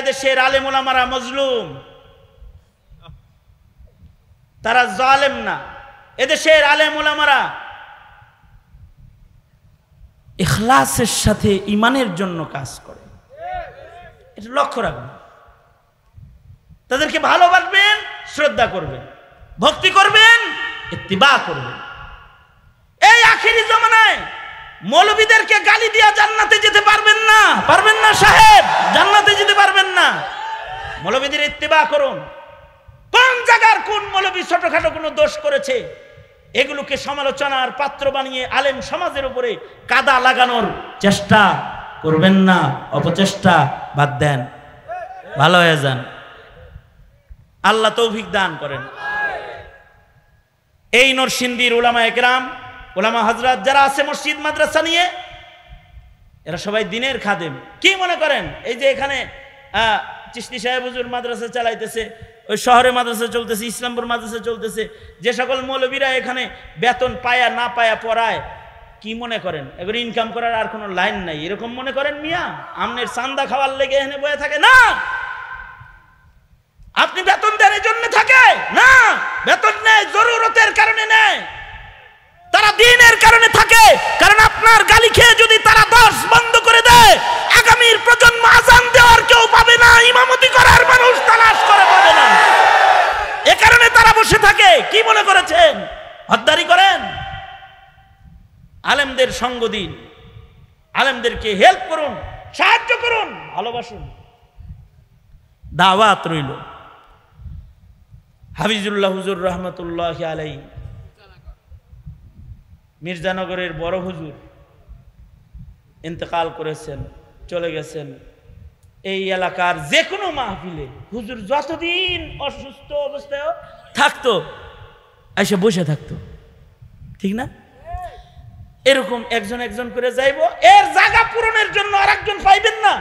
এদেশের আলেমুলামারা মজলুম তারা জালেম না এদেশের আলেমুলামারা এখলাসের সাথে ইমানের জন্য কাজ করে এটা লক্ষ্য রাখবেন তাদেরকে ভালোবাসবেন শ্রদ্ধা করবেন ভক্তি করবেন ইত্তিবা করবেন এই আখেরি জমানায় মৌলবীদেরকে গালি দিয়া জান্নাতে যেতে পারবেন না পারবেন না সাহেব জান্নাতে যেতে পারবেন না মৌলবীদের ইত্তেবা করুন কোন জায়গার কোন মৌলবী ছোটখাটো কোনো দোষ করেছে এগুলোকে সমালোচনার পাত্র বানিয়ে আলেম সমাজের উপরে কাদা লাগানোর চেষ্টা করবেন না অপচেষ্টা বাদ দেন ভালো হয়ে যান আল্লাহ তৌফিক দান করেন এই নরসিন্দির উলামায় গ্রাম ওলামা হাজরাত যারা আছে মসজিদ মাদ্রাসা নিয়ে এরা সবাই দিনের খাদেম কি মনে করেন এই যে এখানে চিষ্টি সাহেব হুজুর মাদ্রাসা চালাইতেছে ওই শহরে মাদ্রাসা চলতেছে ইসলামপুর মাদ্রাসা চলতেছে যে সকল মৌলবীরা এখানে বেতন পায়া না পায়া পড়ায় কি মনে করেন এগুলো ইনকাম করার আর কোনো লাইন নাই এরকম মনে করেন মিয়া আমনের চান্দা খাওয়ার লেগে এখানে বয়ে থাকে না আপনি বেতন দেন জন্য থাকে না বেতন নেয় জরুরতের কারণে নেয় তারা দিনের কারণে থাকে কারণ আপনার গালি খেয়ে যদি তারা দশ বন্ধ করে দেয় আগামীর প্রজন্ম আজান দেওয়ার কেউ পাবে না ইমামতি করার মানুষ তালাশ করে পাবে না এ কারণে তারা বসে থাকে কি মনে করেছেন হদ্দারি করেন আলেমদের সঙ্গ দিন আলেমদেরকে হেল্প করুন সাহায্য করুন ভালোবাসুন দাওয়াত রইল হাফিজুল্লাহ হুজুর রহমতুল্লাহ আলাই মির্জানগরের বড় হুজুর ইন্তেকাল করেছেন চলে গেছেন এই এলাকার যে কোনো মাহফিলে হুজুর যতদিন অসুস্থ অবস্থায় থাকতো এসে বসে থাকতো ঠিক না এরকম একজন একজন করে যাইব এর জায়গা পূরণের জন্য আর একজন পাইবেন না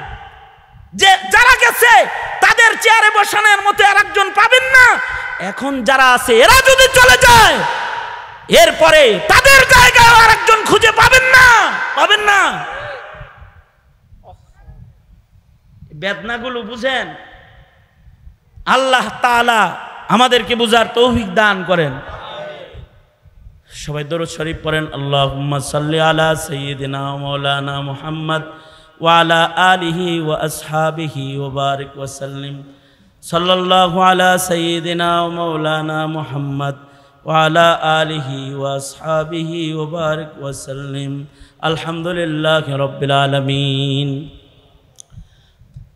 যে যারা গেছে তাদের চেয়ারে বসানোর মতো আর একজন পাবেন না এখন যারা আছে এরা যদি চলে যায় এরপরে তাদের জায়গায় আর একজন খুঁজে পাবেন না পাবেন না বেদনাগুলো বুঝেন আল্লাহ তালা আমাদেরকে বুঝার তৌফিক দান করেন সবাই দরুদ শরীফ পড়েন আল্লাহ সাল্লি আলা সৈয়দিনা মৌলানা মুহাম্মদ ওয়ালা আলিহি ও আসহাবিহি ও বারিক ওয়াসাল্লিম সাল্লাহ আলা সৈয়দিনা মৌলানা মুহাম্মদ وعلى آله وأصحابه وبارك وسلم الحمد لله رب العالمين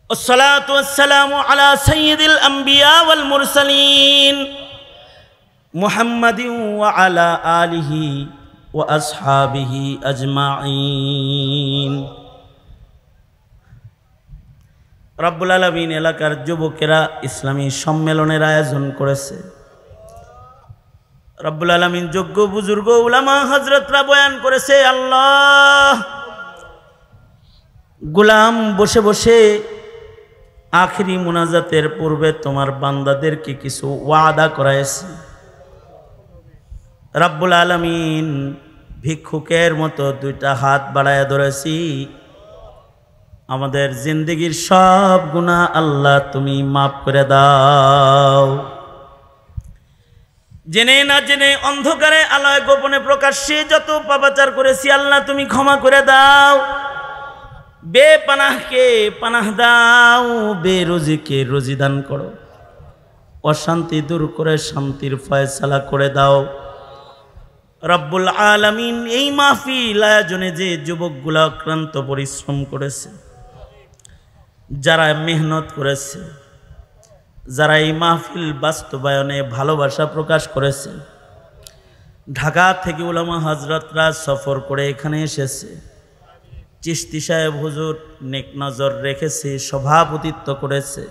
والصلاة والسلام على سيد الأنبياء والمرسلين محمد وعلى آله وأصحابه أجمعين রব্বুল আলমিন এলাকার যুবকেরা ইসলামী সম্মেলনের আয়োজন করেছে রব্বুল আলমিন যোগ্য বুজুর্গ উলামা হজরতরা বয়ান করেছে আল্লাহ গুলাম বসে বসে আখরি মোনাজাতের পূর্বে তোমার বান্দাদেরকে কিছু ওয়াদা করাইছে রাব্বুল আলমিন ভিক্ষুকের মতো দুইটা হাত বাড়ায় ধরেছি আমাদের জিন্দগির সব গুণা আল্লাহ তুমি মাফ করে দাও জেনে না জেনে অন্ধকারে আলয় গোপনে প্রকাশ্যে যত পাপাচার করেছি আল্লাহ তুমি ক্ষমা করে দাও বে পানাহকে পানাহ দাও বে রোজিকে রোজি দান করো অশান্তি দূর করে শান্তির ফয়সালা করে দাও রব্বুল আলমিন এই মাফি লায়জনে যে যুবকগুলো আক্রান্ত পরিশ্রম করেছে যারা মেহনত করেছে যারা এই মাহফিল বাস্তবায়নে ভালোবাসা প্রকাশ করেছে ঢাকা থেকে ওলামা হজরতরা সফর করে এখানে এসেছে চিস্তি সাহেব হুজুর নেক নজর রেখেছে সভাপতিত্ব করেছে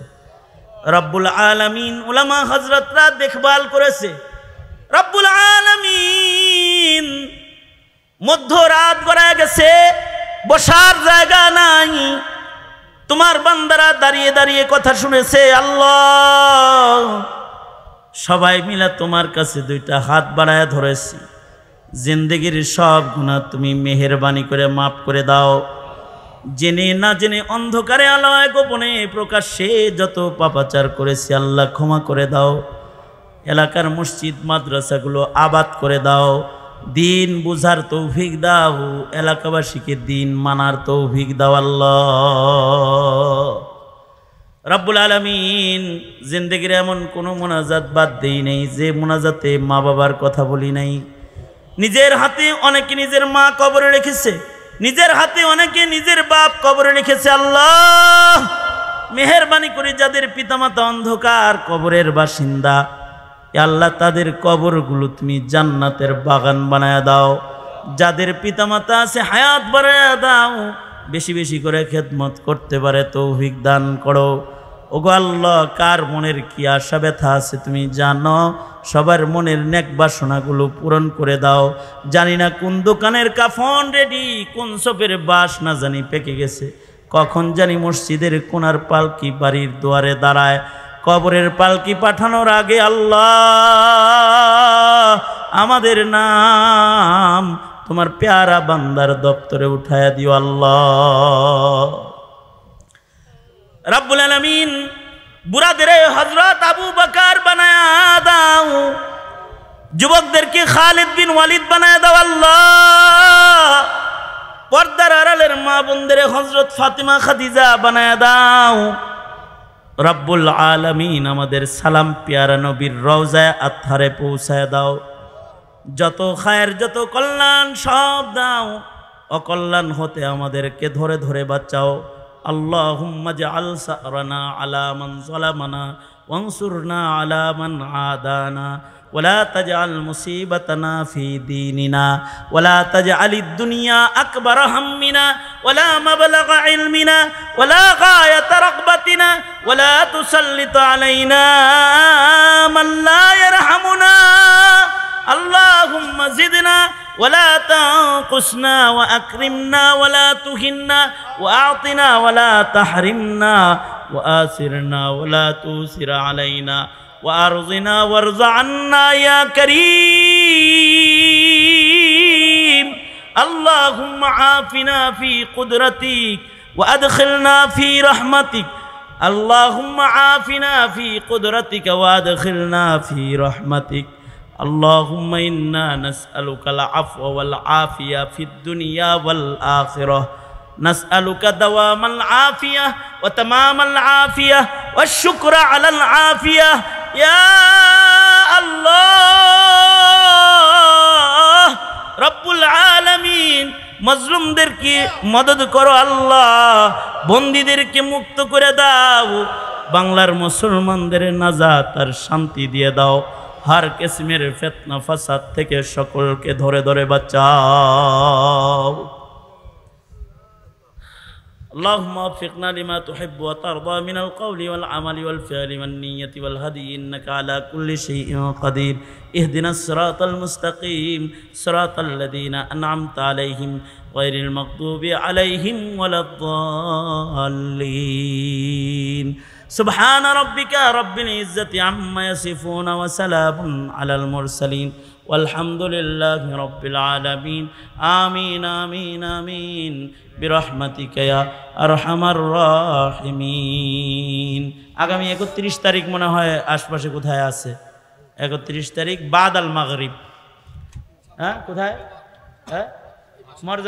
রব্বুল আলমিন ওলামা হজরতরা দেখভাল করেছে রব্বুল আলমিন মধ্যরাত গড়ায় গেছে বসার জায়গা নাই তোমার বান্দারা দাঁড়িয়ে দাঁড়িয়ে কথা শুনেছে আল্লাহ সবাই মিলে তোমার কাছে দুইটা হাত বাড়ায় ধরেছি জিন্দগির সব গুণা তুমি মেহরবানি করে মাফ করে দাও জেনে না জেনে অন্ধকারে আলোয় গোপনে প্রকাশ্যে যত পাপাচার করেছি আল্লাহ ক্ষমা করে দাও এলাকার মসজিদ মাদ্রাসাগুলো আবাদ করে দাও দিন বুঝার তৌফিক দাও এলাকাবাসীকে দিন মানার তৌফিক দাও আল্লাহ রাব্বুল আলমিন জিন্দগির এমন কোনো মোনাজাত বাদ দেই নাই যে মোনাজাতে মা বাবার কথা বলি নাই নিজের হাতে অনেকে নিজের মা কবরে রেখেছে নিজের হাতে অনেকে নিজের বাপ কবরে রেখেছে আল্লাহ মেহরবানি করে যাদের পিতামাতা অন্ধকার কবরের বাসিন্দা আল্লাহ তাদের কবরগুলো তুমি জান্নাতের বাগান বানায় দাও যাদের পিতামাতা আছে হায়াত বানায় দাও বেশি বেশি করে খেদমত করতে পারে তৌফিক দান করো ওগো আল্লাহ কার মনের কি আশা ব্যথা আছে তুমি জানো সবার মনের নেক বাসনাগুলো পূরণ করে দাও জানি না কোন দোকানের কাফন রেডি কোন সপের বাস না জানি পেকে গেছে কখন জানি মসজিদের কোনার পালকি বাড়ির দুয়ারে দাঁড়ায় কবরের পালকি পাঠানোর আগে আল্লাহ আমাদের নাম তোমার প্যারা বান্দার দপ্তরে উঠায় দিও আল্লাহ রাব্বুল আলমিন বুড়াদের হজরত আবু বাকার বানায়া দাও যুবকদেরকে খালিদ বিন ওয়ালিদ বানায় দাও আল্লাহ পর্দার আড়ালের মা বোনদের হজরত ফাতিমা খাদিজা বানায় দাও রব্বুল আলমিন আমাদের সালাম পিয়ারা নবীর রওজায় আত্মারে পৌঁছায় দাও যত খায়ের যত কল্যাণ সব দাও অকল্যাণ হতে আমাদেরকে ধরে ধরে বাঁচাও আল্লাহ জাআল সারানা আদানা ولا مبلغ علمنا ولا غاية رغبتنا ولا تسلط علينا من لا يرحمنا اللهم زدنا ولا تنقصنا وأكرمنا ولا تهنا وأعطنا ولا تحرمنا وآسرنا ولا توسر علينا وأرضنا وارض عنا يا كريم اللهم عافنا في قدرتك وأدخلنا في رحمتك اللهم عافنا في قدرتك وأدخلنا في رحمتك اللهم إنا نسألك العفو والعافية في الدنيا والآخرة نسألك دوام العافية وتمام العافية والشكر على العافية يا মজলুমদেরকে মদত করো আল্লাহ বন্দীদেরকে মুক্ত করে দাও বাংলার মুসলমানদের নাজাত আর শান্তি দিয়ে দাও হার কেসমের ফেতনা ফাসাদ থেকে সকলকে ধরে ধরে বাঁচাও اللهم وفقنا لما تحب وترضى من القول والعمل والفعل والنية والهدي إنك على كل شيء قدير اهدنا الصراط المستقيم صراط الذين أنعمت عليهم غير المغضوب عليهم ولا الضالين سبحان ربك رب العزة عما يصفون وسلام على المرسلين والحمد لله رب العالمين آمين آمين آمين برحمتك يا أرحم الراحمين আগামী একত্রিশ তারিখ মনে হয় আশপাশে কোথায় আছে একত্রিশ তারিখ বাদ আল মাগরিব হ্যাঁ কোথায় হ্যাঁ মর্জা